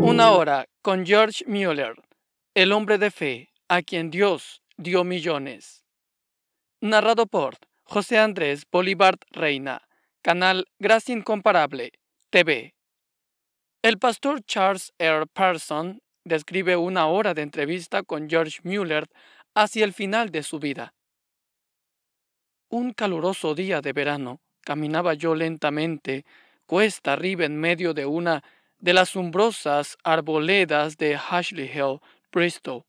Una hora con George Mueller, el hombre de fe a quien Dios dio millones. Narrado por José Andrés Bolívar Reina, canal Gracia Incomparable, TV. El pastor Charles R. Parson describe una hora de entrevista con George Mueller hacia el final de su vida. Un caluroso día de verano, caminaba yo lentamente, cuesta arriba en medio de una de las umbrosas arboledas de Ashley Hill, Bristol.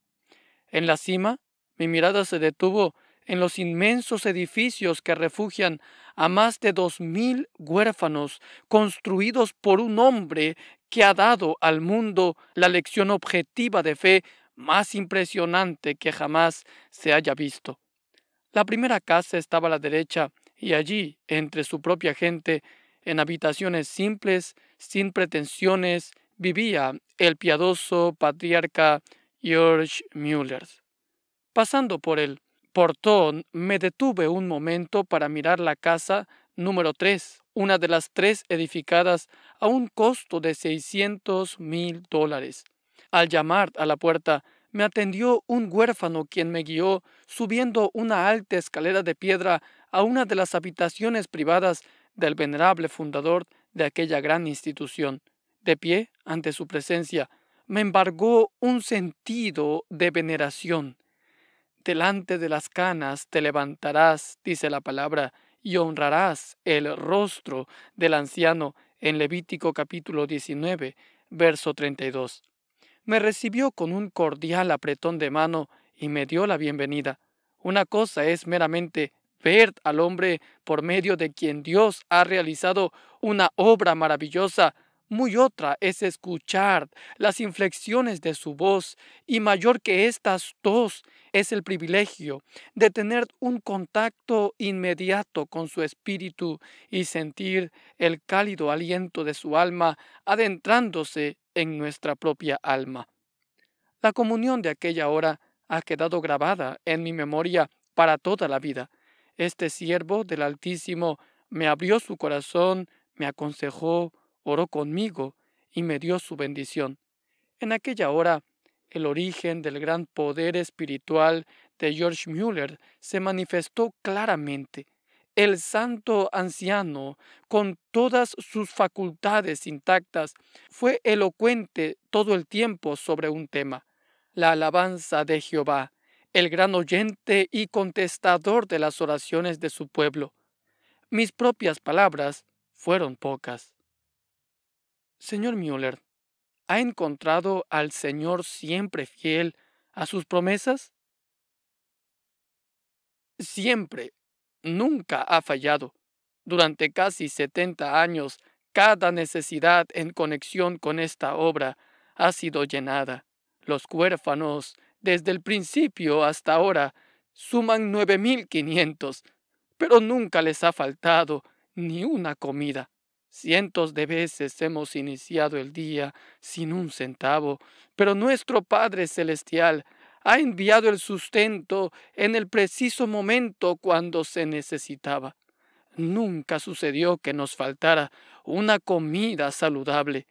En la cima, mi mirada se detuvo en los inmensos edificios que refugian a más de dos mil huérfanos, construidos por un hombre que ha dado al mundo la lección objetiva de fe más impresionante que jamás se haya visto. La primera casa estaba a la derecha, y allí, entre su propia gente, en habitaciones simples, sin pretensiones, vivía el piadoso patriarca George Müller. Pasando por el portón, me detuve un momento para mirar la casa número tres, una de las tres edificadas a un costo de seiscientos mil dólares. Al llamar a la puerta, me atendió un huérfano quien me guió subiendo una alta escalera de piedra a una de las habitaciones privadas del venerable fundador de aquella gran institución. De pie, ante su presencia, me embargó un sentido de veneración. Delante de las canas te levantarás, dice la palabra, y honrarás el rostro del anciano en Levítico capítulo 19, verso 32. Me recibió con un cordial apretón de mano y me dio la bienvenida. Una cosa es meramente ver al hombre por medio de quien Dios ha realizado una obra maravillosa. Muy otra es escuchar las inflexiones de su voz y mayor que estas dos es el privilegio de tener un contacto inmediato con su espíritu y sentir el cálido aliento de su alma adentrándose en nuestra propia alma. La comunión de aquella hora ha quedado grabada en mi memoria para toda la vida. Este siervo del Altísimo me abrió su corazón, me aconsejó, oró conmigo y me dio su bendición. En aquella hora, el origen del gran poder espiritual de George Müller se manifestó claramente. El santo anciano, con todas sus facultades intactas, fue elocuente todo el tiempo sobre un tema, la alabanza de Jehová, el gran oyente y contestador de las oraciones de su pueblo. Mis propias palabras fueron pocas. Señor Müller, ¿ha encontrado al Señor siempre fiel a sus promesas? Siempre, nunca ha fallado. Durante casi 70 años, cada necesidad en conexión con esta obra ha sido llenada. Los huérfanos, desde el principio hasta ahora suman nueve quinientos, pero nunca les ha faltado ni una comida. Cientos de veces hemos iniciado el día sin un centavo, pero nuestro Padre Celestial ha enviado el sustento en el preciso momento cuando se necesitaba. Nunca sucedió que nos faltara una comida saludable.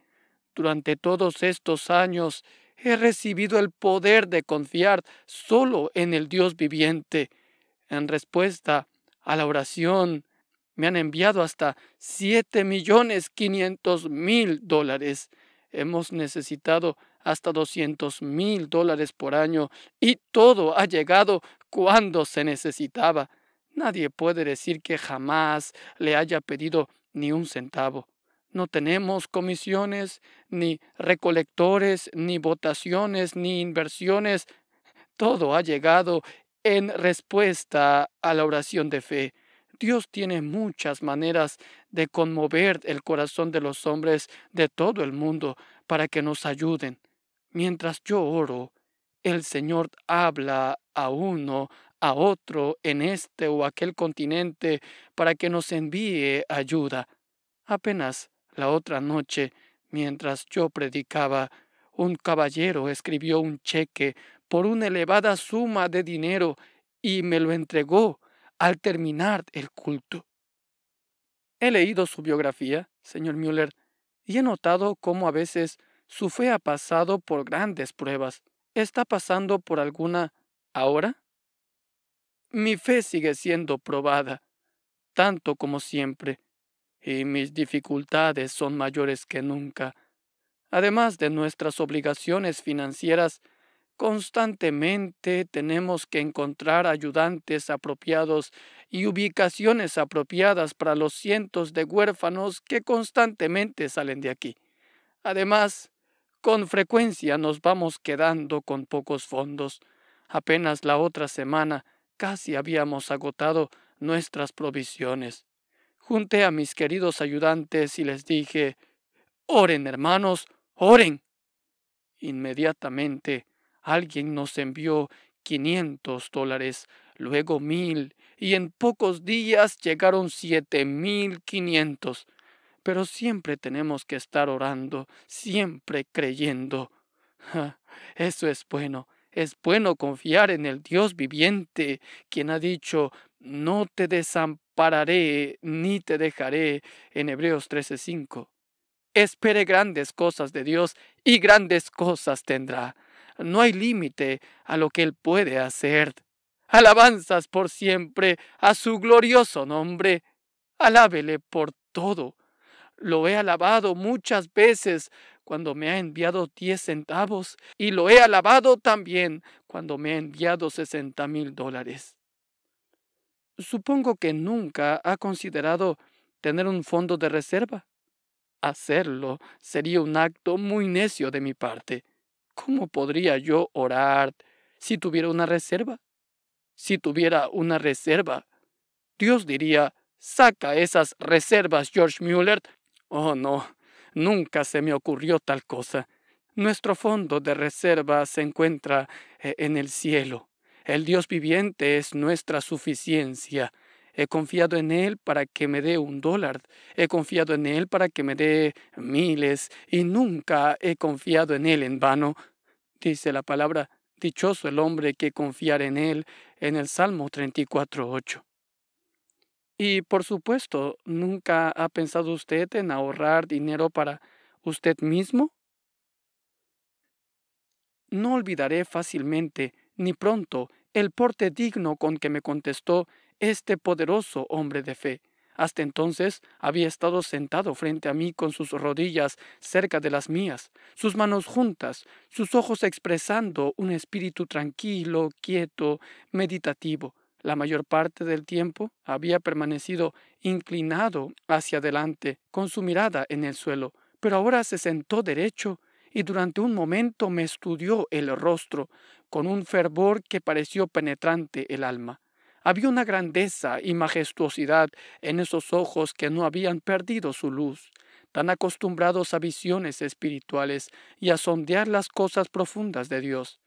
Durante todos estos años he recibido el poder de confiar solo en el Dios viviente. En respuesta a la oración, me han enviado hasta siete millones quinientos mil dólares. Hemos necesitado hasta doscientos mil dólares por año y todo ha llegado cuando se necesitaba. Nadie puede decir que jamás le haya pedido ni un centavo. No tenemos comisiones, ni recolectores, ni votaciones, ni inversiones. Todo ha llegado en respuesta a la oración de fe. Dios tiene muchas maneras de conmover el corazón de los hombres de todo el mundo para que nos ayuden. Mientras yo oro, el Señor habla a uno, a otro, en este o aquel continente, para que nos envíe ayuda. Apenas la otra noche, mientras yo predicaba, un caballero escribió un cheque por una elevada suma de dinero y me lo entregó al terminar el culto. He leído su biografía, señor Müller, y he notado cómo a veces su fe ha pasado por grandes pruebas. ¿Está pasando por alguna ahora? Mi fe sigue siendo probada, tanto como siempre y mis dificultades son mayores que nunca. Además de nuestras obligaciones financieras, constantemente tenemos que encontrar ayudantes apropiados y ubicaciones apropiadas para los cientos de huérfanos que constantemente salen de aquí. Además, con frecuencia nos vamos quedando con pocos fondos. Apenas la otra semana casi habíamos agotado nuestras provisiones. Junté a mis queridos ayudantes y les dije, Oren, hermanos, oren. Inmediatamente alguien nos envió 500 dólares, luego mil, y en pocos días llegaron siete mil quinientos. Pero siempre tenemos que estar orando, siempre creyendo. Ah, eso es bueno, es bueno confiar en el Dios viviente, quien ha dicho, no te desampararé ni te dejaré en Hebreos 13:5. Espere grandes cosas de Dios y grandes cosas tendrá. No hay límite a lo que Él puede hacer. Alabanzas por siempre a su glorioso nombre. Alábele por todo. Lo he alabado muchas veces cuando me ha enviado diez centavos y lo he alabado también cuando me ha enviado sesenta mil dólares. Supongo que nunca ha considerado tener un fondo de reserva. Hacerlo sería un acto muy necio de mi parte. ¿Cómo podría yo orar si tuviera una reserva? Si tuviera una reserva, Dios diría, saca esas reservas, George Mueller. Oh, no, nunca se me ocurrió tal cosa. Nuestro fondo de reserva se encuentra eh, en el cielo. El Dios viviente es nuestra suficiencia. He confiado en Él para que me dé un dólar. He confiado en Él para que me dé miles. Y nunca he confiado en Él en vano. Dice la palabra, dichoso el hombre que confiar en Él en el Salmo 34.8. Y por supuesto, ¿nunca ha pensado usted en ahorrar dinero para usted mismo? No olvidaré fácilmente ni pronto el porte digno con que me contestó este poderoso hombre de fe. Hasta entonces había estado sentado frente a mí con sus rodillas cerca de las mías, sus manos juntas, sus ojos expresando un espíritu tranquilo, quieto, meditativo. La mayor parte del tiempo había permanecido inclinado hacia adelante, con su mirada en el suelo, pero ahora se sentó derecho y durante un momento me estudió el rostro, con un fervor que pareció penetrante el alma. Había una grandeza y majestuosidad en esos ojos que no habían perdido su luz, tan acostumbrados a visiones espirituales y a sondear las cosas profundas de Dios.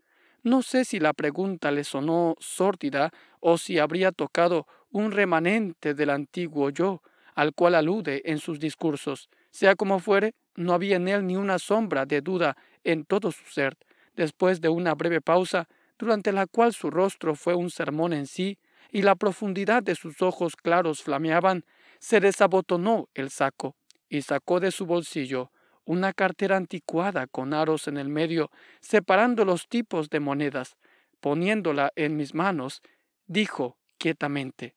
No sé si la pregunta le sonó sórdida o si habría tocado un remanente del antiguo yo, al cual alude en sus discursos. Sea como fuere, no había en él ni una sombra de duda en todo su ser después de una breve pausa, durante la cual su rostro fue un sermón en sí, y la profundidad de sus ojos claros flameaban, se desabotonó el saco y sacó de su bolsillo una cartera anticuada con aros en el medio, separando los tipos de monedas, poniéndola en mis manos, dijo quietamente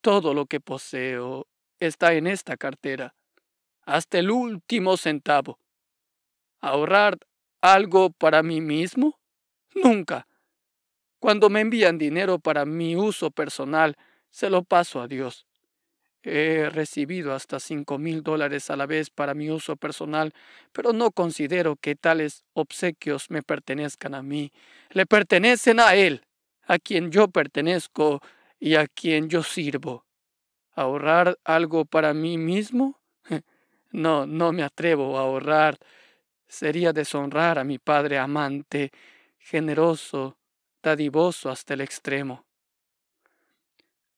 Todo lo que poseo está en esta cartera, hasta el último centavo ahorrar algo para mí mismo? Nunca. Cuando me envían dinero para mi uso personal, se lo paso a Dios. He recibido hasta cinco mil dólares a la vez para mi uso personal, pero no considero que tales obsequios me pertenezcan a mí. Le pertenecen a Él, a quien yo pertenezco y a quien yo sirvo. ¿Ahorrar algo para mí mismo? No, no me atrevo a ahorrar sería deshonrar a mi Padre amante, generoso, dadivoso hasta el extremo.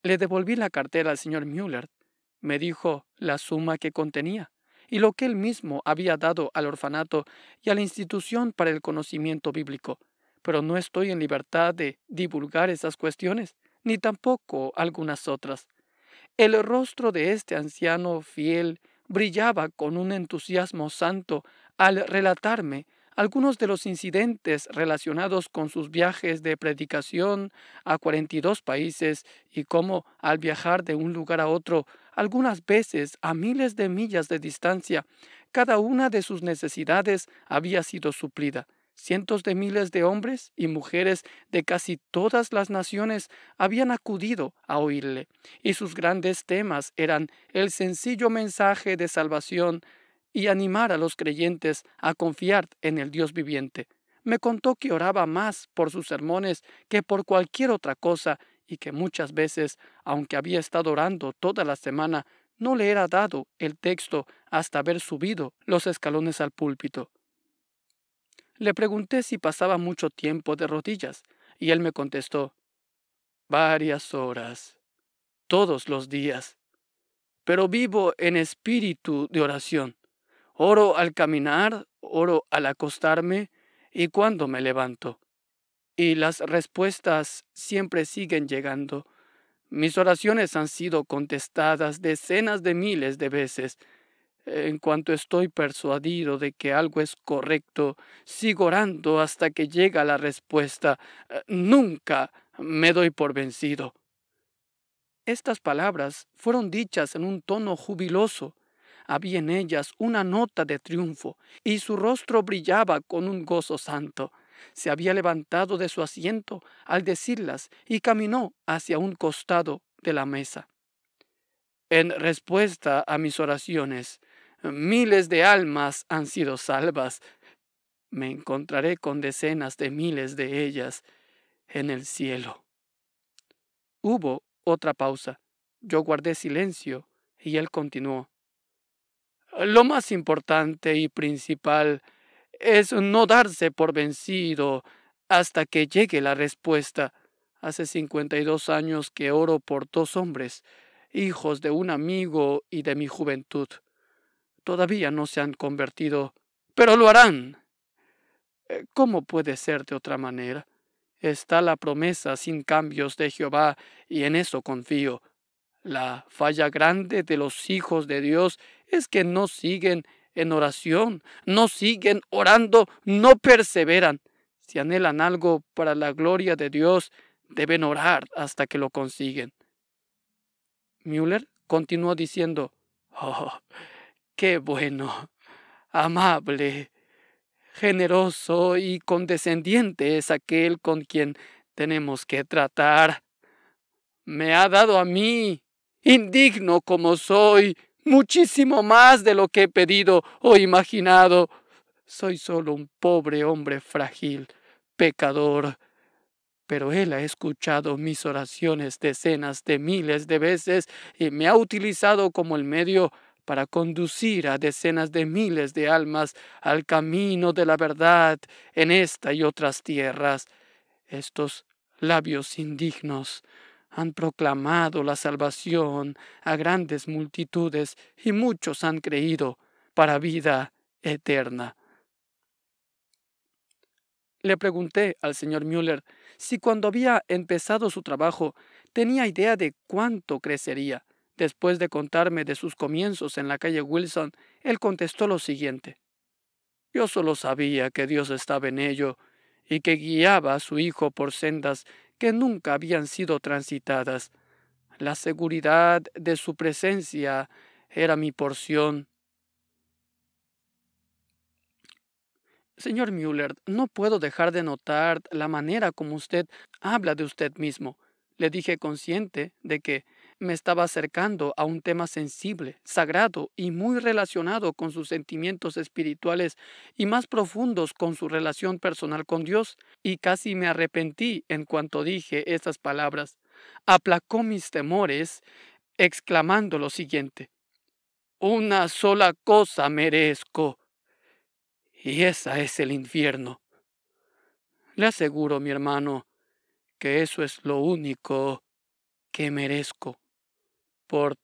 Le devolví la cartera al señor Müller. Me dijo la suma que contenía y lo que él mismo había dado al orfanato y a la institución para el conocimiento bíblico, pero no estoy en libertad de divulgar esas cuestiones, ni tampoco algunas otras. El rostro de este anciano fiel brillaba con un entusiasmo santo al relatarme algunos de los incidentes relacionados con sus viajes de predicación a 42 países y cómo al viajar de un lugar a otro, algunas veces a miles de millas de distancia, cada una de sus necesidades había sido suplida. Cientos de miles de hombres y mujeres de casi todas las naciones habían acudido a oírle, y sus grandes temas eran el sencillo mensaje de salvación y animar a los creyentes a confiar en el Dios viviente. Me contó que oraba más por sus sermones que por cualquier otra cosa y que muchas veces, aunque había estado orando toda la semana, no le era dado el texto hasta haber subido los escalones al púlpito. Le pregunté si pasaba mucho tiempo de rodillas, y él me contestó, varias horas, todos los días, pero vivo en espíritu de oración. Oro al caminar, oro al acostarme y cuando me levanto. Y las respuestas siempre siguen llegando. Mis oraciones han sido contestadas decenas de miles de veces. En cuanto estoy persuadido de que algo es correcto, sigo orando hasta que llega la respuesta. Eh, nunca me doy por vencido. Estas palabras fueron dichas en un tono jubiloso, había en ellas una nota de triunfo, y su rostro brillaba con un gozo santo. Se había levantado de su asiento al decirlas y caminó hacia un costado de la mesa. En respuesta a mis oraciones, miles de almas han sido salvas. Me encontraré con decenas de miles de ellas en el cielo. Hubo otra pausa. Yo guardé silencio y él continuó. Lo más importante y principal es no darse por vencido hasta que llegue la respuesta. Hace 52 años que oro por dos hombres, hijos de un amigo y de mi juventud. Todavía no se han convertido, pero lo harán. Eh, ¿Cómo puede ser de otra manera? Está la promesa sin cambios de Jehová, y en eso confío. La falla grande de los hijos de Dios es que no siguen en oración, no siguen orando, no perseveran. Si anhelan algo para la gloria de Dios, deben orar hasta que lo consiguen. Müller continuó diciendo, Oh, qué bueno, amable, generoso y condescendiente es aquel con quien tenemos que tratar. Me ha dado a mí, indigno como soy, muchísimo más de lo que he pedido o imaginado. Soy solo un pobre hombre frágil, pecador. Pero Él ha escuchado mis oraciones decenas de miles de veces y me ha utilizado como el medio para conducir a decenas de miles de almas al camino de la verdad en esta y otras tierras. Estos labios indignos han proclamado la salvación a grandes multitudes y muchos han creído para vida eterna. Le pregunté al señor Müller si cuando había empezado su trabajo tenía idea de cuánto crecería. Después de contarme de sus comienzos en la calle Wilson, él contestó lo siguiente. Yo solo sabía que Dios estaba en ello y que guiaba a su hijo por sendas que nunca habían sido transitadas. La seguridad de su presencia era mi porción. Señor Müller, no puedo dejar de notar la manera como usted habla de usted mismo. Le dije consciente de que me estaba acercando a un tema sensible, sagrado y muy relacionado con sus sentimientos espirituales y más profundos con su relación personal con Dios, y casi me arrepentí en cuanto dije estas palabras. Aplacó mis temores, exclamando lo siguiente. Una sola cosa merezco, y esa es el infierno. Le aseguro, mi hermano, que eso es lo único que merezco. Por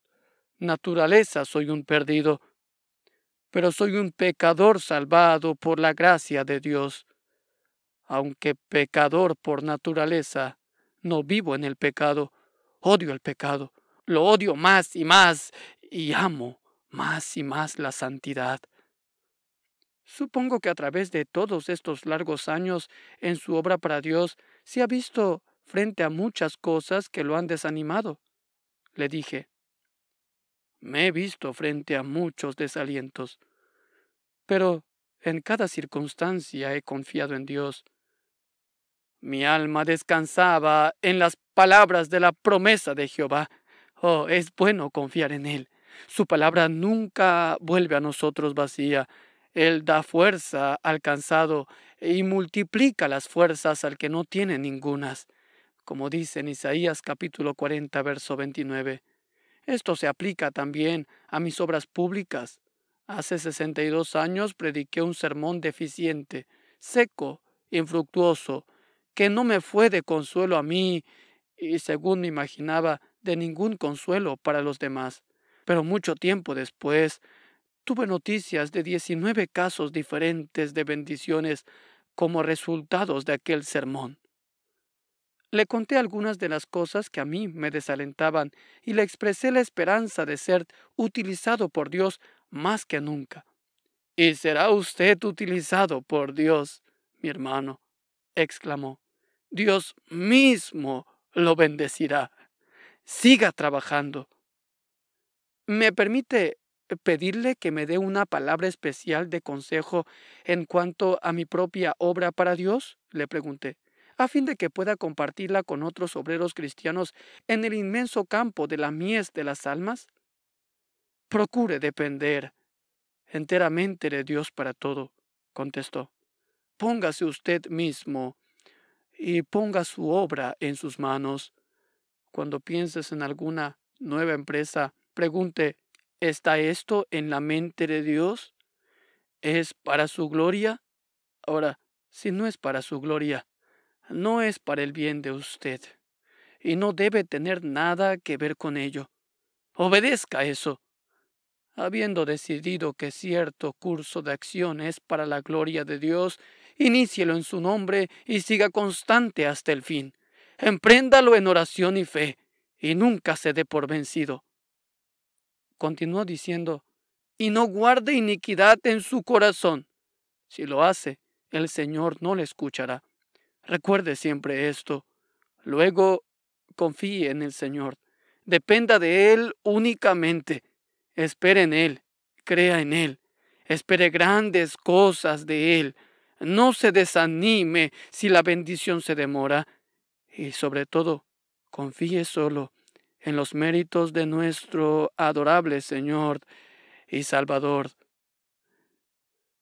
naturaleza soy un perdido, pero soy un pecador salvado por la gracia de Dios. Aunque pecador por naturaleza, no vivo en el pecado, odio el pecado, lo odio más y más y amo más y más la santidad. Supongo que a través de todos estos largos años en su obra para Dios se ha visto frente a muchas cosas que lo han desanimado. Le dije, me he visto frente a muchos desalientos, pero en cada circunstancia he confiado en Dios. Mi alma descansaba en las palabras de la promesa de Jehová. Oh, es bueno confiar en Él. Su palabra nunca vuelve a nosotros vacía. Él da fuerza al cansado y multiplica las fuerzas al que no tiene ningunas, como dice en Isaías capítulo 40, verso 29. Esto se aplica también a mis obras públicas. Hace 62 años prediqué un sermón deficiente, seco, infructuoso, que no me fue de consuelo a mí y, según me imaginaba, de ningún consuelo para los demás. Pero mucho tiempo después, tuve noticias de 19 casos diferentes de bendiciones como resultados de aquel sermón. Le conté algunas de las cosas que a mí me desalentaban y le expresé la esperanza de ser utilizado por Dios más que nunca. Y será usted utilizado por Dios, mi hermano, exclamó. Dios mismo lo bendecirá. Siga trabajando. ¿Me permite pedirle que me dé una palabra especial de consejo en cuanto a mi propia obra para Dios? le pregunté a fin de que pueda compartirla con otros obreros cristianos en el inmenso campo de la mies de las almas? Procure depender enteramente de Dios para todo, contestó. Póngase usted mismo y ponga su obra en sus manos. Cuando pienses en alguna nueva empresa, pregunte, ¿está esto en la mente de Dios? ¿Es para su gloria? Ahora, si no es para su gloria, no es para el bien de usted, y no debe tener nada que ver con ello. Obedezca eso. Habiendo decidido que cierto curso de acción es para la gloria de Dios, inícielo en su nombre y siga constante hasta el fin. Empréndalo en oración y fe, y nunca se dé por vencido. Continuó diciendo, y no guarde iniquidad en su corazón. Si lo hace, el Señor no le escuchará. Recuerde siempre esto. Luego, confíe en el Señor. Dependa de Él únicamente. Espere en Él. Crea en Él. Espere grandes cosas de Él. No se desanime si la bendición se demora. Y sobre todo, confíe solo en los méritos de nuestro adorable Señor y Salvador,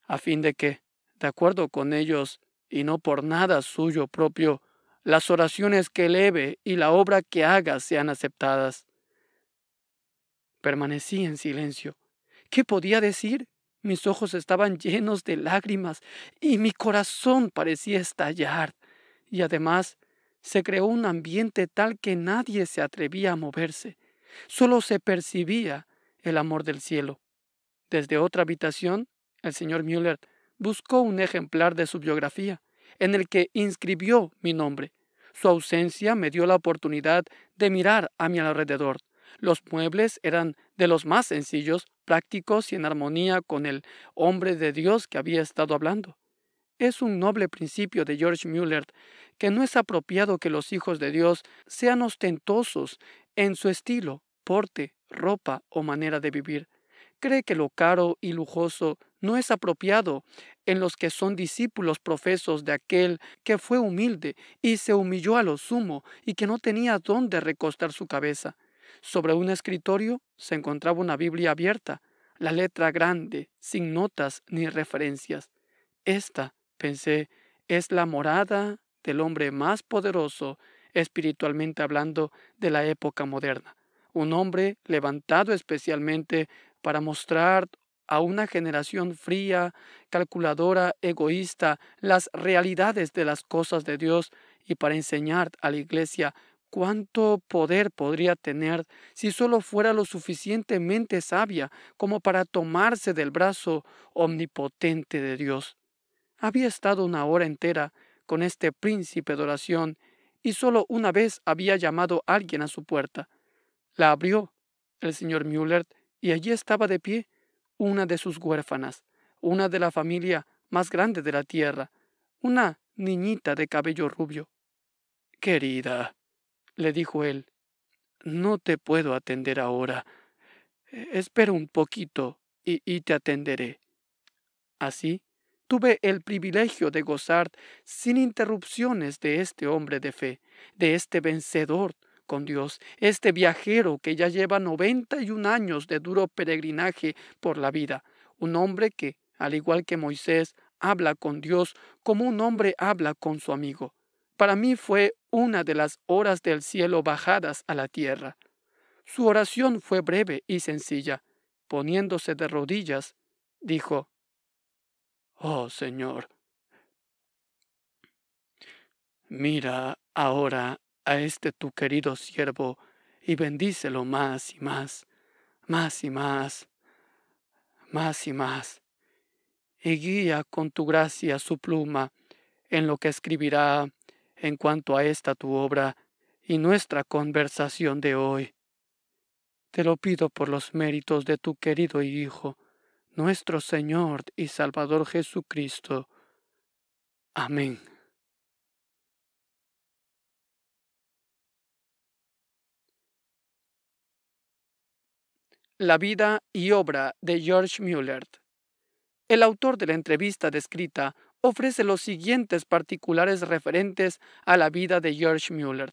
a fin de que, de acuerdo con ellos, y no por nada suyo propio, las oraciones que eleve y la obra que haga sean aceptadas. Permanecí en silencio. ¿Qué podía decir? Mis ojos estaban llenos de lágrimas y mi corazón parecía estallar. Y además se creó un ambiente tal que nadie se atrevía a moverse. Solo se percibía el amor del cielo. Desde otra habitación, el señor Müller buscó un ejemplar de su biografía, en el que inscribió mi nombre. Su ausencia me dio la oportunidad de mirar a mi alrededor. Los muebles eran de los más sencillos, prácticos y en armonía con el hombre de Dios que había estado hablando. Es un noble principio de George Muller que no es apropiado que los hijos de Dios sean ostentosos en su estilo, porte, ropa o manera de vivir cree que lo caro y lujoso no es apropiado en los que son discípulos profesos de aquel que fue humilde y se humilló a lo sumo y que no tenía dónde recostar su cabeza. Sobre un escritorio se encontraba una Biblia abierta, la letra grande, sin notas ni referencias. Esta, pensé, es la morada del hombre más poderoso, espiritualmente hablando, de la época moderna, un hombre levantado especialmente para mostrar a una generación fría, calculadora, egoísta, las realidades de las cosas de Dios y para enseñar a la iglesia cuánto poder podría tener si solo fuera lo suficientemente sabia como para tomarse del brazo omnipotente de Dios. Había estado una hora entera con este príncipe de oración y solo una vez había llamado a alguien a su puerta. La abrió el señor Müller y allí estaba de pie una de sus huérfanas, una de la familia más grande de la tierra, una niñita de cabello rubio. Querida, le dijo él, no te puedo atender ahora. Eh, espera un poquito y, y te atenderé. Así, tuve el privilegio de gozar sin interrupciones de este hombre de fe, de este vencedor, con Dios. Este viajero que ya lleva 91 años de duro peregrinaje por la vida, un hombre que, al igual que Moisés, habla con Dios como un hombre habla con su amigo. Para mí fue una de las horas del cielo bajadas a la tierra. Su oración fue breve y sencilla. Poniéndose de rodillas, dijo, Oh Señor, mira ahora a este tu querido siervo y bendícelo más y más, más y más, más y más, y guía con tu gracia su pluma en lo que escribirá en cuanto a esta tu obra y nuestra conversación de hoy. Te lo pido por los méritos de tu querido Hijo, nuestro Señor y Salvador Jesucristo. Amén. La vida y obra de George müller El autor de la entrevista descrita ofrece los siguientes particulares referentes a la vida de George müller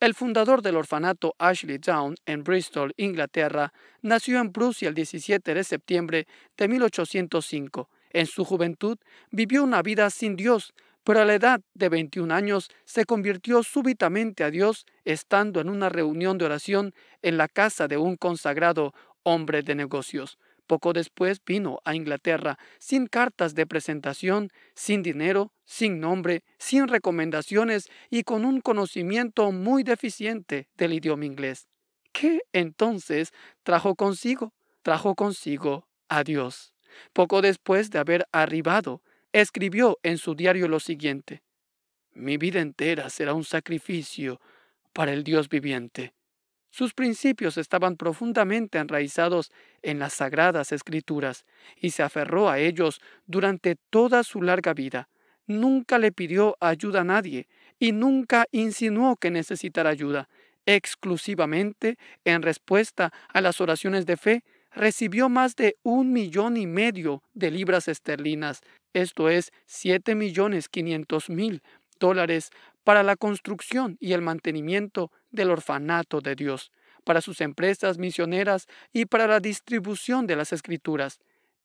El fundador del orfanato Ashley Down en Bristol, Inglaterra, nació en Prusia el 17 de septiembre de 1805. En su juventud vivió una vida sin Dios, pero a la edad de 21 años se convirtió súbitamente a Dios estando en una reunión de oración en la casa de un consagrado hombre de negocios. Poco después vino a Inglaterra, sin cartas de presentación, sin dinero, sin nombre, sin recomendaciones y con un conocimiento muy deficiente del idioma inglés. ¿Qué entonces trajo consigo? Trajo consigo a Dios. Poco después de haber arribado, escribió en su diario lo siguiente. Mi vida entera será un sacrificio para el Dios viviente. Sus principios estaban profundamente enraizados en las sagradas escrituras y se aferró a ellos durante toda su larga vida. Nunca le pidió ayuda a nadie y nunca insinuó que necesitara ayuda. Exclusivamente en respuesta a las oraciones de fe, recibió más de un millón y medio de libras esterlinas, esto es, siete millones quinientos mil dólares para la construcción y el mantenimiento de del orfanato de Dios, para sus empresas misioneras y para la distribución de las escrituras.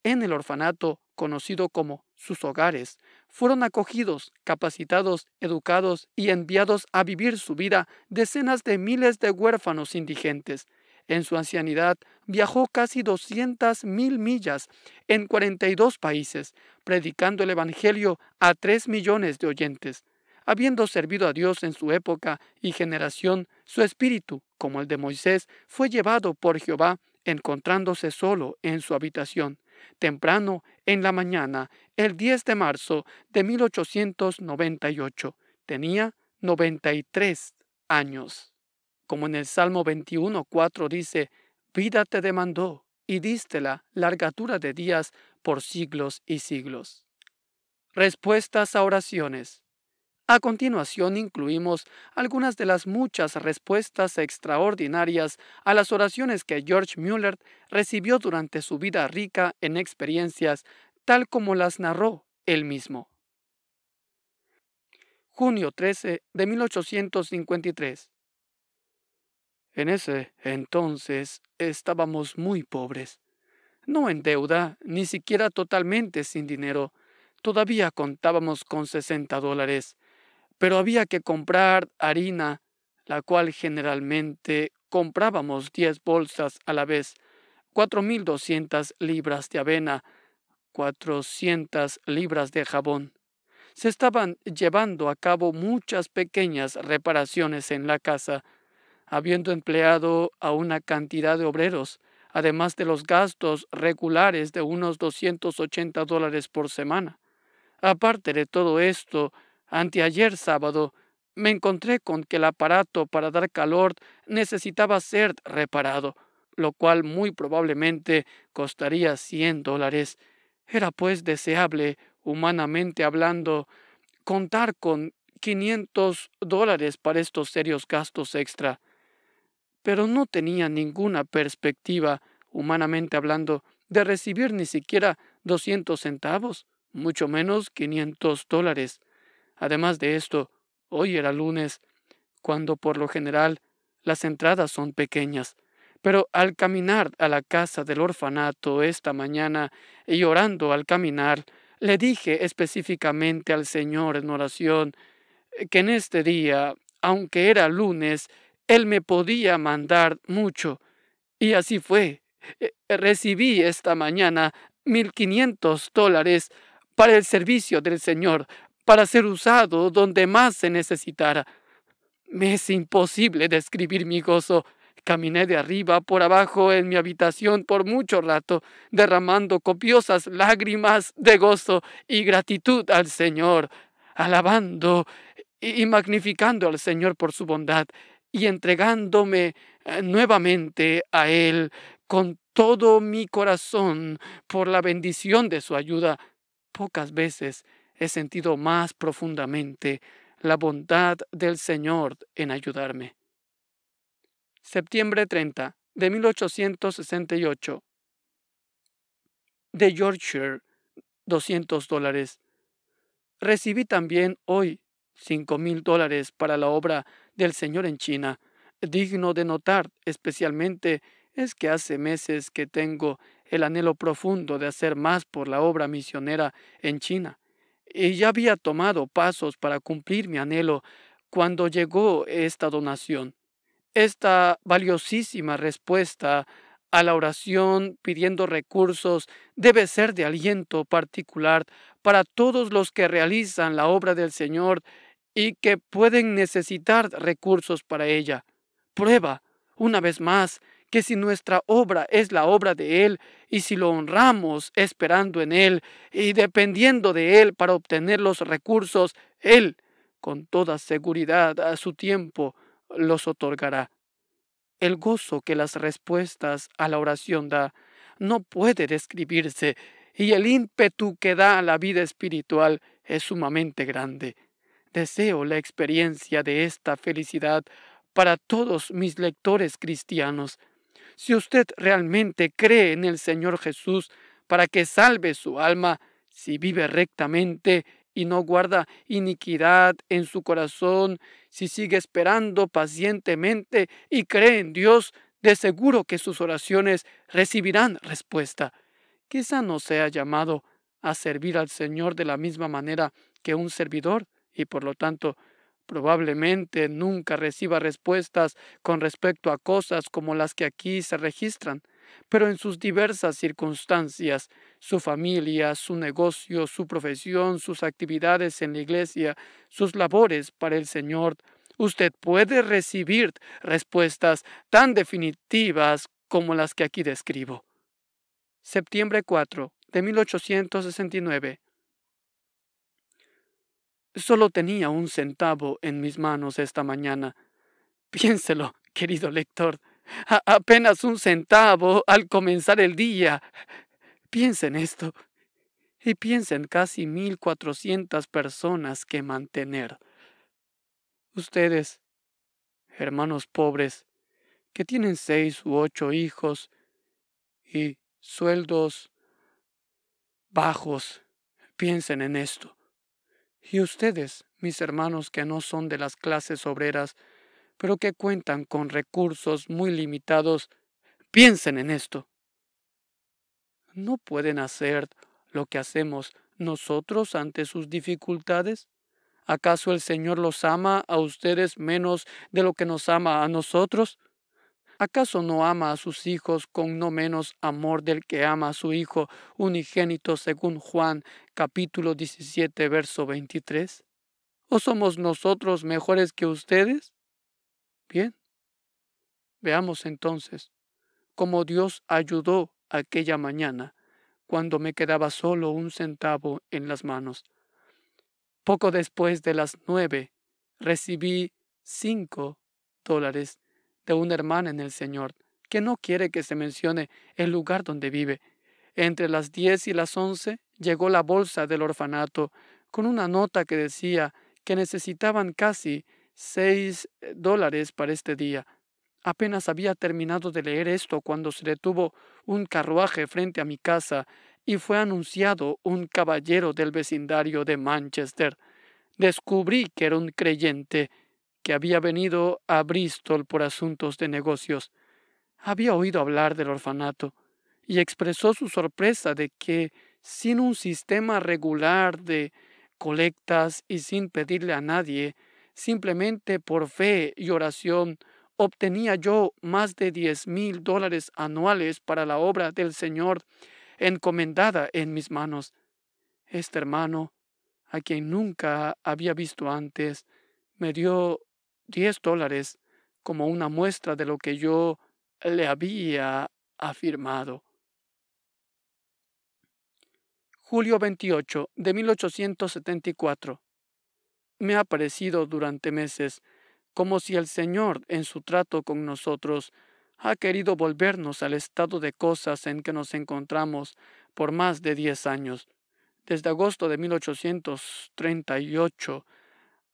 En el orfanato, conocido como sus hogares, fueron acogidos, capacitados, educados y enviados a vivir su vida decenas de miles de huérfanos indigentes. En su ancianidad viajó casi 200 mil millas en 42 países, predicando el Evangelio a tres millones de oyentes habiendo servido a Dios en su época y generación, su espíritu, como el de Moisés, fue llevado por Jehová, encontrándose solo en su habitación. Temprano en la mañana, el 10 de marzo de 1898, tenía 93 años. Como en el Salmo 21.4 dice, vida te demandó y dístela largatura de días por siglos y siglos. Respuestas a oraciones. A continuación incluimos algunas de las muchas respuestas extraordinarias a las oraciones que George Mueller recibió durante su vida rica en experiencias, tal como las narró él mismo. Junio 13 de 1853. En ese entonces estábamos muy pobres, no en deuda, ni siquiera totalmente sin dinero. Todavía contábamos con 60 dólares pero había que comprar harina, la cual generalmente comprábamos diez bolsas a la vez, 4.200 libras de avena, 400 libras de jabón. Se estaban llevando a cabo muchas pequeñas reparaciones en la casa, habiendo empleado a una cantidad de obreros, además de los gastos regulares de unos 280 dólares por semana. Aparte de todo esto, Anteayer sábado me encontré con que el aparato para dar calor necesitaba ser reparado, lo cual muy probablemente costaría 100 dólares. Era pues deseable, humanamente hablando, contar con 500 dólares para estos serios gastos extra. Pero no tenía ninguna perspectiva, humanamente hablando, de recibir ni siquiera 200 centavos, mucho menos 500 dólares. Además de esto, hoy era lunes, cuando por lo general las entradas son pequeñas, pero al caminar a la casa del orfanato esta mañana y orando al caminar, le dije específicamente al Señor en oración eh, que en este día, aunque era lunes, Él me podía mandar mucho. Y así fue. Eh, eh, recibí esta mañana mil quinientos dólares para el servicio del Señor, para ser usado donde más se necesitara. Me es imposible describir mi gozo. Caminé de arriba por abajo en mi habitación por mucho rato, derramando copiosas lágrimas de gozo y gratitud al Señor, alabando y magnificando al Señor por su bondad y entregándome eh, nuevamente a Él con todo mi corazón por la bendición de su ayuda. Pocas veces he sentido más profundamente la bondad del Señor en ayudarme. Septiembre 30 de 1868. De Yorkshire, 200 dólares. Recibí también hoy 5,000 mil dólares para la obra del Señor en China. Digno de notar especialmente es que hace meses que tengo el anhelo profundo de hacer más por la obra misionera en China y ya había tomado pasos para cumplir mi anhelo cuando llegó esta donación. Esta valiosísima respuesta a la oración pidiendo recursos debe ser de aliento particular para todos los que realizan la obra del Señor y que pueden necesitar recursos para ella. Prueba, una vez más, que si nuestra obra es la obra de Él y si lo honramos esperando en Él y dependiendo de Él para obtener los recursos, Él con toda seguridad a su tiempo los otorgará. El gozo que las respuestas a la oración da no puede describirse y el ímpetu que da a la vida espiritual es sumamente grande. Deseo la experiencia de esta felicidad para todos mis lectores cristianos. Si usted realmente cree en el Señor Jesús para que salve su alma, si vive rectamente y no guarda iniquidad en su corazón, si sigue esperando pacientemente y cree en Dios, de seguro que sus oraciones recibirán respuesta. Quizá no sea llamado a servir al Señor de la misma manera que un servidor, y por lo tanto Probablemente nunca reciba respuestas con respecto a cosas como las que aquí se registran, pero en sus diversas circunstancias, su familia, su negocio, su profesión, sus actividades en la iglesia, sus labores para el Señor, usted puede recibir respuestas tan definitivas como las que aquí describo. Septiembre 4 de 1869. Solo tenía un centavo en mis manos esta mañana. Piénselo, querido lector. apenas un centavo al comenzar el día. Piensen en esto. Y piensen en casi mil cuatrocientas personas que mantener. Ustedes, hermanos pobres, que tienen seis u ocho hijos y sueldos bajos, piensen en esto. Y ustedes, mis hermanos que no son de las clases obreras, pero que cuentan con recursos muy limitados, piensen en esto. ¿No pueden hacer lo que hacemos nosotros ante sus dificultades? ¿Acaso el Señor los ama a ustedes menos de lo que nos ama a nosotros? ¿Acaso no ama a sus hijos con no menos amor del que ama a su Hijo unigénito según Juan capítulo 17 verso 23? ¿O somos nosotros mejores que ustedes? Bien, veamos entonces cómo Dios ayudó aquella mañana cuando me quedaba solo un centavo en las manos. Poco después de las nueve recibí cinco dólares de un hermano en el Señor, que no quiere que se mencione el lugar donde vive. Entre las diez y las once llegó la bolsa del orfanato, con una nota que decía que necesitaban casi seis eh, dólares para este día. Apenas había terminado de leer esto cuando se detuvo un carruaje frente a mi casa y fue anunciado un caballero del vecindario de Manchester. Descubrí que era un creyente que había venido a Bristol por asuntos de negocios. Había oído hablar del orfanato y expresó su sorpresa de que, sin un sistema regular de colectas y sin pedirle a nadie, simplemente por fe y oración, obtenía yo más de diez mil dólares anuales para la obra del Señor encomendada en mis manos. Este hermano, a quien nunca había visto antes, me dio 10 dólares como una muestra de lo que yo le había afirmado. Julio 28 de 1874. Me ha parecido durante meses como si el Señor en su trato con nosotros ha querido volvernos al estado de cosas en que nos encontramos por más de diez años. Desde agosto de 1838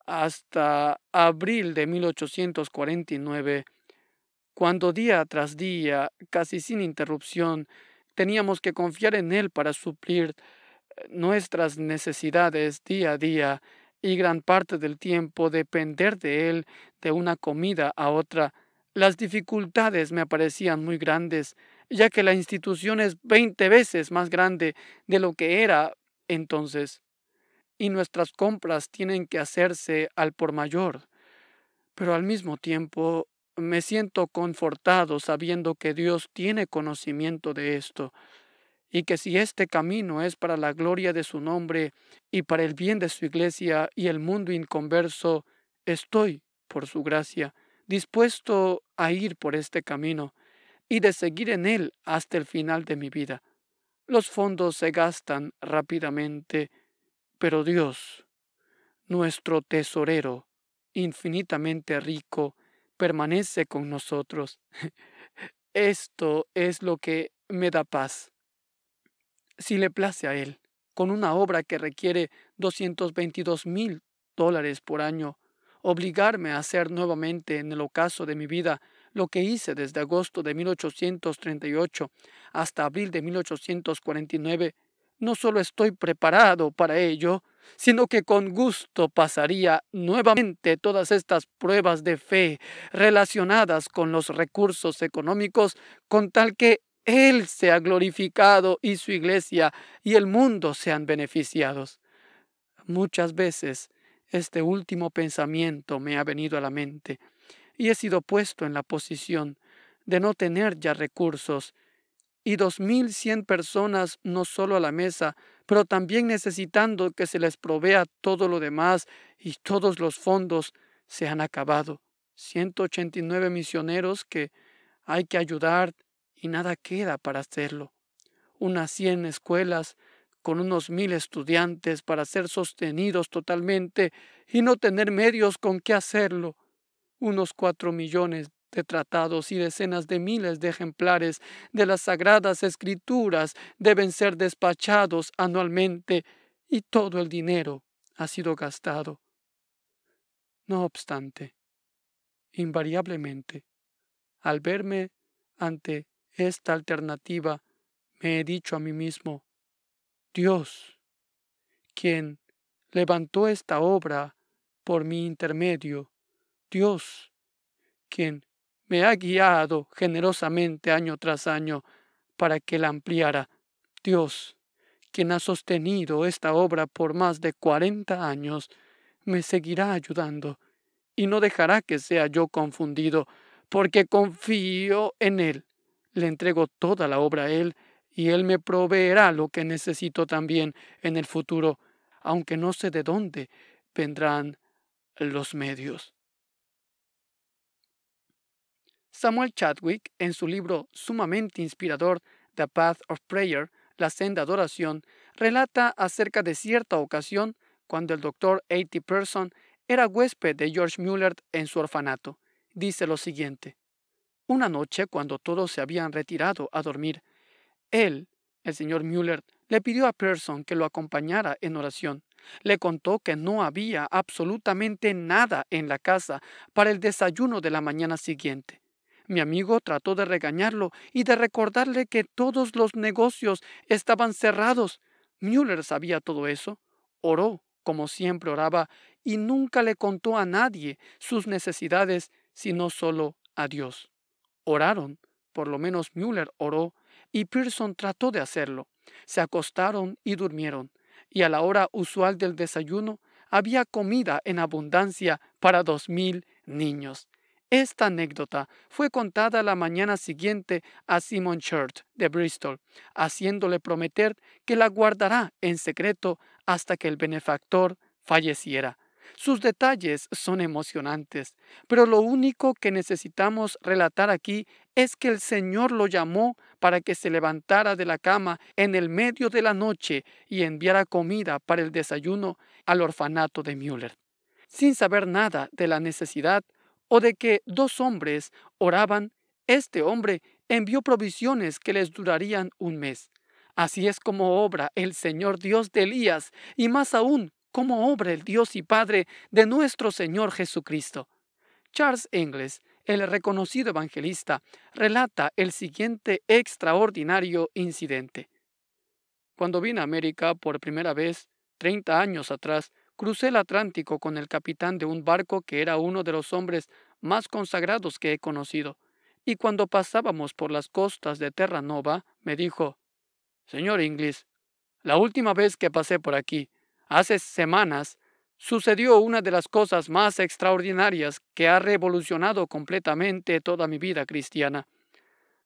hasta abril de 1849, cuando día tras día, casi sin interrupción, teníamos que confiar en Él para suplir eh, nuestras necesidades día a día y gran parte del tiempo depender de Él de una comida a otra. Las dificultades me parecían muy grandes, ya que la institución es veinte veces más grande de lo que era entonces y nuestras compras tienen que hacerse al por mayor. Pero al mismo tiempo me siento confortado sabiendo que Dios tiene conocimiento de esto y que si este camino es para la gloria de su nombre y para el bien de su iglesia y el mundo inconverso, estoy, por su gracia, dispuesto a ir por este camino y de seguir en él hasta el final de mi vida. Los fondos se gastan rápidamente pero Dios, nuestro tesorero, infinitamente rico, permanece con nosotros. Esto es lo que me da paz. Si le place a Él, con una obra que requiere 222 mil dólares por año, obligarme a hacer nuevamente en el ocaso de mi vida lo que hice desde agosto de 1838 hasta abril de 1849, no solo estoy preparado para ello, sino que con gusto pasaría nuevamente todas estas pruebas de fe relacionadas con los recursos económicos con tal que Él sea glorificado y su iglesia y el mundo sean beneficiados. Muchas veces este último pensamiento me ha venido a la mente y he sido puesto en la posición de no tener ya recursos y 2.100 personas no solo a la mesa, pero también necesitando que se les provea todo lo demás y todos los fondos se han acabado. 189 misioneros que hay que ayudar y nada queda para hacerlo. Unas 100 escuelas con unos mil estudiantes para ser sostenidos totalmente y no tener medios con qué hacerlo. Unos cuatro millones de tratados y decenas de miles de ejemplares de las sagradas escrituras deben ser despachados anualmente y todo el dinero ha sido gastado. No obstante, invariablemente, al verme ante esta alternativa, me he dicho a mí mismo, Dios, quien levantó esta obra por mi intermedio, Dios, quien me ha guiado generosamente año tras año para que la ampliara. Dios, quien ha sostenido esta obra por más de cuarenta años, me seguirá ayudando y no dejará que sea yo confundido, porque confío en Él. Le entrego toda la obra a Él y Él me proveerá lo que necesito también en el futuro, aunque no sé de dónde vendrán los medios. Samuel Chadwick, en su libro sumamente inspirador The Path of Prayer, La senda de oración, relata acerca de cierta ocasión cuando el doctor A.T. Pearson era huésped de George Muller en su orfanato. Dice lo siguiente. Una noche, cuando todos se habían retirado a dormir, él, el señor Muller, le pidió a Pearson que lo acompañara en oración. Le contó que no había absolutamente nada en la casa para el desayuno de la mañana siguiente. Mi amigo trató de regañarlo y de recordarle que todos los negocios estaban cerrados. Müller sabía todo eso. Oró, como siempre oraba, y nunca le contó a nadie sus necesidades, sino solo a Dios. Oraron, por lo menos Müller oró, y Pearson trató de hacerlo. Se acostaron y durmieron, y a la hora usual del desayuno había comida en abundancia para dos mil niños. Esta anécdota fue contada la mañana siguiente a Simon Church de Bristol, haciéndole prometer que la guardará en secreto hasta que el benefactor falleciera. Sus detalles son emocionantes, pero lo único que necesitamos relatar aquí es que el Señor lo llamó para que se levantara de la cama en el medio de la noche y enviara comida para el desayuno al orfanato de Müller. Sin saber nada de la necesidad, o de que dos hombres oraban, este hombre envió provisiones que les durarían un mes. Así es como obra el Señor Dios de Elías, y más aún como obra el Dios y Padre de nuestro Señor Jesucristo. Charles Engels, el reconocido evangelista, relata el siguiente extraordinario incidente. Cuando vine a América por primera vez, 30 años atrás, crucé el Atlántico con el capitán de un barco que era uno de los hombres más consagrados que he conocido, y cuando pasábamos por las costas de Terranova, me dijo, Señor Inglis, la última vez que pasé por aquí, hace semanas, sucedió una de las cosas más extraordinarias que ha revolucionado completamente toda mi vida cristiana.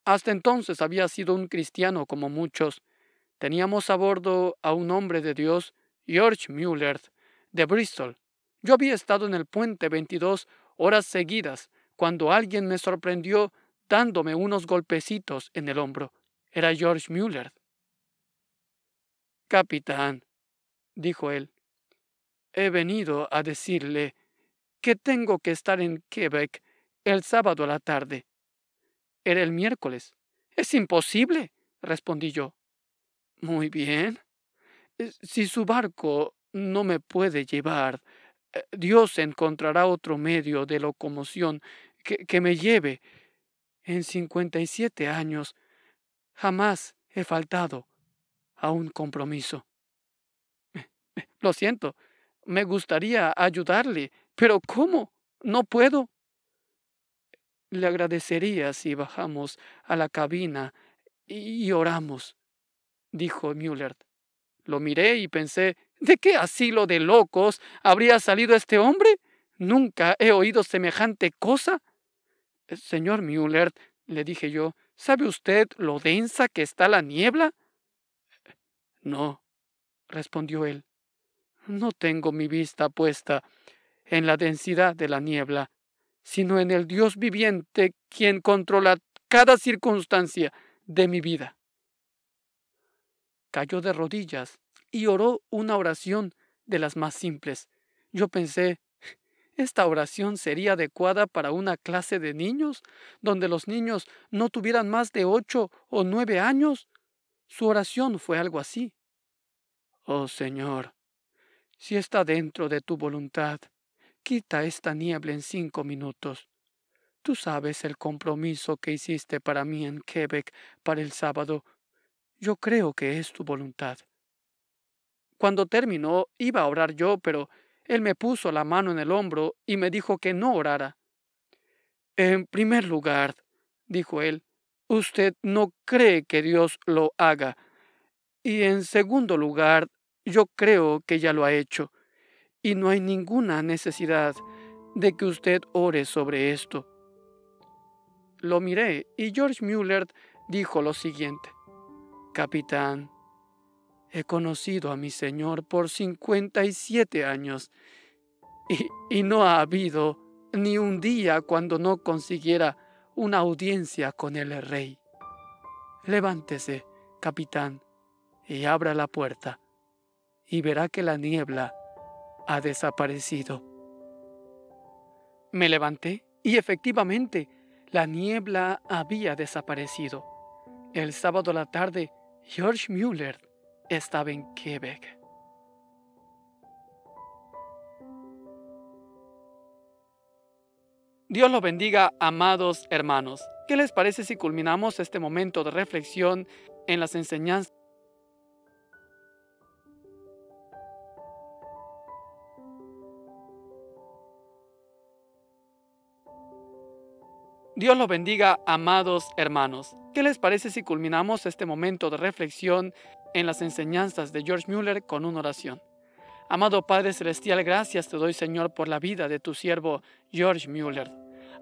Hasta entonces había sido un cristiano como muchos. Teníamos a bordo a un hombre de Dios, George Muller, de Bristol. Yo había estado en el puente veintidós horas seguidas cuando alguien me sorprendió dándome unos golpecitos en el hombro. Era George Müller. Capitán, dijo él, he venido a decirle que tengo que estar en Quebec el sábado a la tarde. Era el miércoles. Es imposible, respondí yo. Muy bien. Eh, si su barco no me puede llevar. Eh, Dios encontrará otro medio de locomoción que, que me lleve. En cincuenta y siete años jamás he faltado a un compromiso. Lo siento, me gustaría ayudarle, pero ¿cómo? No puedo. Le agradecería si bajamos a la cabina y oramos, dijo Müller. Lo miré y pensé, ¿De qué asilo de locos habría salido este hombre? Nunca he oído semejante cosa. Eh, señor Müller, le dije yo, ¿sabe usted lo densa que está la niebla? Eh, no, respondió él. No tengo mi vista puesta en la densidad de la niebla, sino en el Dios viviente quien controla cada circunstancia de mi vida. Cayó de rodillas y oró una oración de las más simples. Yo pensé, ¿esta oración sería adecuada para una clase de niños, donde los niños no tuvieran más de ocho o nueve años? Su oración fue algo así. Oh Señor, si está dentro de tu voluntad, quita esta niebla en cinco minutos. Tú sabes el compromiso que hiciste para mí en Quebec para el sábado. Yo creo que es tu voluntad. Cuando terminó, iba a orar yo, pero él me puso la mano en el hombro y me dijo que no orara. En primer lugar, dijo él, usted no cree que Dios lo haga. Y en segundo lugar, yo creo que ya lo ha hecho. Y no hay ninguna necesidad de que usted ore sobre esto. Lo miré y George Mueller dijo lo siguiente. Capitán, He conocido a mi Señor por 57 años y, no ha habido ni un día cuando no consiguiera una audiencia con el rey. Levántese, capitán, y abra la puerta, y verá que la niebla ha desaparecido. Me levanté y efectivamente la niebla había desaparecido. El sábado a la tarde, George Mueller estaba en Quebec. Dios lo bendiga, amados hermanos. ¿Qué les parece si culminamos este momento de reflexión en las enseñanzas? Dios los bendiga, amados hermanos. ¿Qué les parece si culminamos este momento de reflexión en las enseñanzas de George Mueller con una oración? Amado Padre Celestial, gracias te doy, Señor, por la vida de tu siervo George Mueller.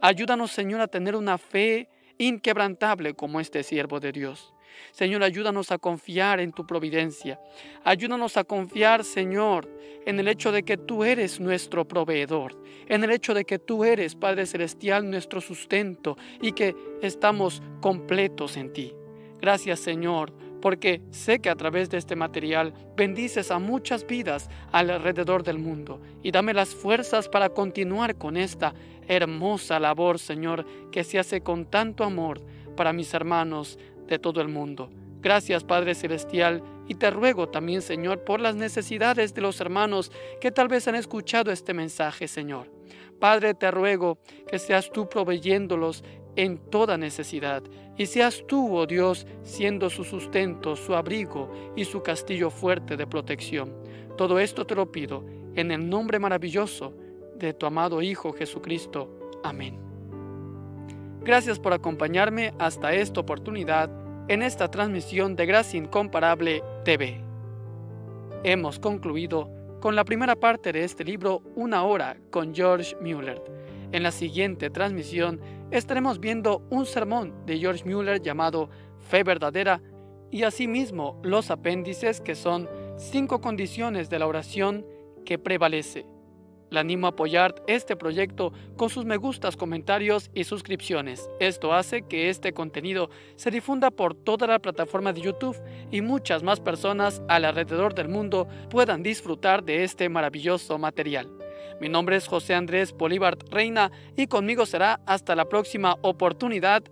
Ayúdanos, Señor, a tener una fe inquebrantable como este siervo de Dios. Señor, ayúdanos a confiar en tu providencia. Ayúdanos a confiar, Señor, en el hecho de que tú eres nuestro proveedor, en el hecho de que tú eres, Padre Celestial, nuestro sustento y que estamos completos en ti. Gracias, Señor, porque sé que a través de este material bendices a muchas vidas alrededor del mundo y dame las fuerzas para continuar con esta hermosa labor, Señor, que se hace con tanto amor para mis hermanos de todo el mundo. Gracias Padre Celestial y te ruego también Señor por las necesidades de los hermanos que tal vez han escuchado este mensaje Señor. Padre te ruego que seas tú proveyéndolos en toda necesidad y seas tú, oh Dios, siendo su sustento, su abrigo y su castillo fuerte de protección. Todo esto te lo pido en el nombre maravilloso de tu amado Hijo Jesucristo. Amén. Gracias por acompañarme hasta esta oportunidad en esta transmisión de Gracia Incomparable TV. Hemos concluido con la primera parte de este libro, Una hora, con George Mueller. En la siguiente transmisión estaremos viendo un sermón de George Mueller llamado Fe Verdadera y asimismo los apéndices que son cinco condiciones de la oración que prevalece. Le animo a apoyar este proyecto con sus me gustas, comentarios y suscripciones. Esto hace que este contenido se difunda por toda la plataforma de YouTube y muchas más personas alrededor del mundo puedan disfrutar de este maravilloso material. Mi nombre es José Andrés Bolívar Reina y conmigo será hasta la próxima oportunidad